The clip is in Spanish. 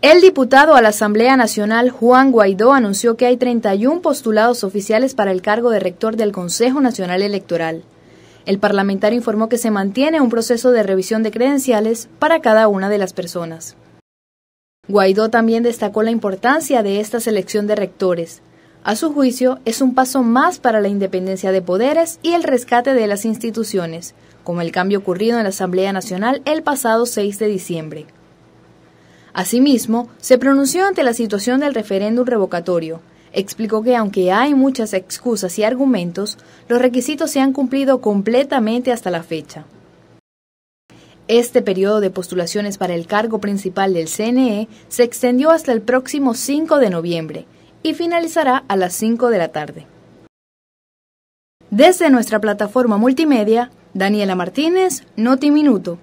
El diputado a la Asamblea Nacional Juan Guaidó anunció que hay 31 postulados oficiales para el cargo de rector del Consejo Nacional Electoral. El parlamentario informó que se mantiene un proceso de revisión de credenciales para cada una de las personas. Guaidó también destacó la importancia de esta selección de rectores. A su juicio, es un paso más para la independencia de poderes y el rescate de las instituciones, como el cambio ocurrido en la Asamblea Nacional el pasado 6 de diciembre. Asimismo, se pronunció ante la situación del referéndum revocatorio. Explicó que aunque hay muchas excusas y argumentos, los requisitos se han cumplido completamente hasta la fecha. Este periodo de postulaciones para el cargo principal del CNE se extendió hasta el próximo 5 de noviembre y finalizará a las 5 de la tarde. Desde nuestra plataforma multimedia, Daniela Martínez, Noti Minuto.